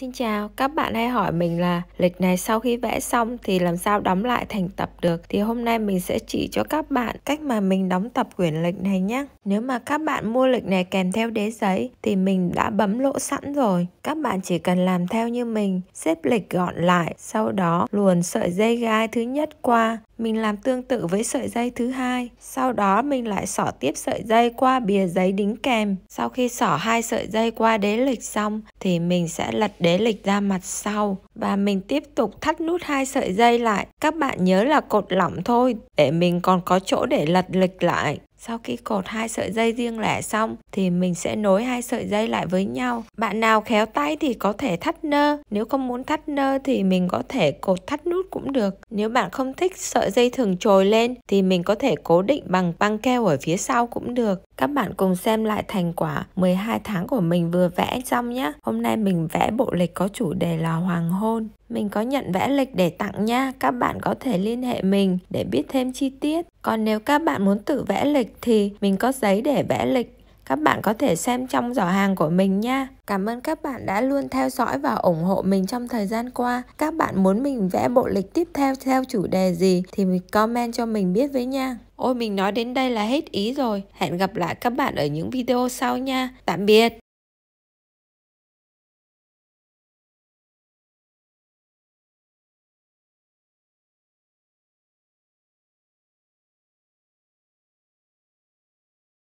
Xin chào, các bạn hay hỏi mình là lịch này sau khi vẽ xong thì làm sao đóng lại thành tập được thì hôm nay mình sẽ chỉ cho các bạn cách mà mình đóng tập quyển lịch này nhé. Nếu mà các bạn mua lịch này kèm theo đế giấy thì mình đã bấm lỗ sẵn rồi. Các bạn chỉ cần làm theo như mình, xếp lịch gọn lại, sau đó luồn sợi dây gai thứ nhất qua, mình làm tương tự với sợi dây thứ hai sau đó mình lại xỏ tiếp sợi dây qua bìa giấy đính kèm sau khi xỏ hai sợi dây qua đế lịch xong thì mình sẽ lật đế lịch ra mặt sau và mình tiếp tục thắt nút hai sợi dây lại các bạn nhớ là cột lỏng thôi để mình còn có chỗ để lật lịch lại sau khi cột hai sợi dây riêng lẻ xong thì mình sẽ nối hai sợi dây lại với nhau. Bạn nào khéo tay thì có thể thắt nơ, nếu không muốn thắt nơ thì mình có thể cột thắt nút cũng được. Nếu bạn không thích sợi dây thường trồi lên thì mình có thể cố định bằng băng keo ở phía sau cũng được. Các bạn cùng xem lại thành quả 12 tháng của mình vừa vẽ xong nhé. Hôm nay mình vẽ bộ lịch có chủ đề là hoàng hôn. Mình có nhận vẽ lịch để tặng nha, các bạn có thể liên hệ mình để biết thêm chi tiết. Còn nếu các bạn muốn tự vẽ lịch thì mình có giấy để vẽ lịch các bạn có thể xem trong giỏ hàng của mình nha. Cảm ơn các bạn đã luôn theo dõi và ủng hộ mình trong thời gian qua. Các bạn muốn mình vẽ bộ lịch tiếp theo theo chủ đề gì thì comment cho mình biết với nha. Ôi mình nói đến đây là hết ý rồi. Hẹn gặp lại các bạn ở những video sau nha. Tạm biệt.